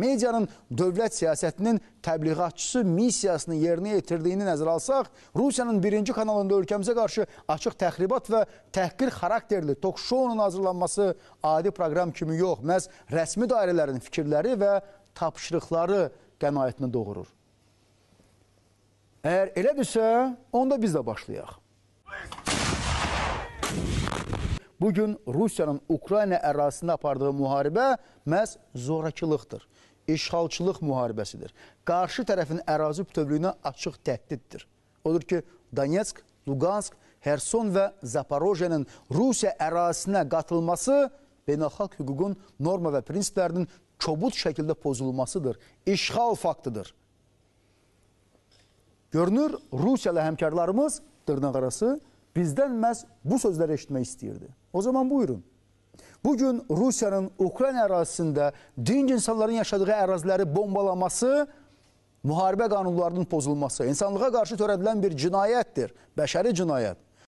medianın dövlət siyasətinin təbliğatçısı missiyasını yerinə yetirdiyini nəzərə alsaq, Rusiyanın birinci kanalında ölkəmizə qarşı açıq təxribat və təhqir xarakterli tokşounun hazırlanması adi proqram kimi yox, məhz rəsmi dairələrin fikirləri və tapşırıqları qənaətini doğurur. Əgər elədirsə, onda biz də başlayaq. Bugün Rusiyanın Ukrayna ərazisində apardığı müharibə məhz zorakılıqdır işğalçılıq müharibəsidir. Qarşı tərəfin ərazi bütövlüyünə açıq təhdiddir. Odur ki, Donetsk, Lugansk, Herson və Zaporojyenin Rusiya ərazisinə qatılması beynəlxalq hüququn norma və prinsiplərinin kobud şəkildə pozulmasıdır, işğal faktıdır. Görünür, Rusiyalı həmkarlarımız dırnaqarası bizdən məhz bu sözləri eşitmək istəyirdi. O zaman buyurun. Bugün Rusiyanın Ukrayna ərazisində dinc insanların yaşadığı əraziləri bombalaması müharibə qanunlarının pozulması, insanlığa qarşı törədilən bir cinayətdir, bəşəri cinayət.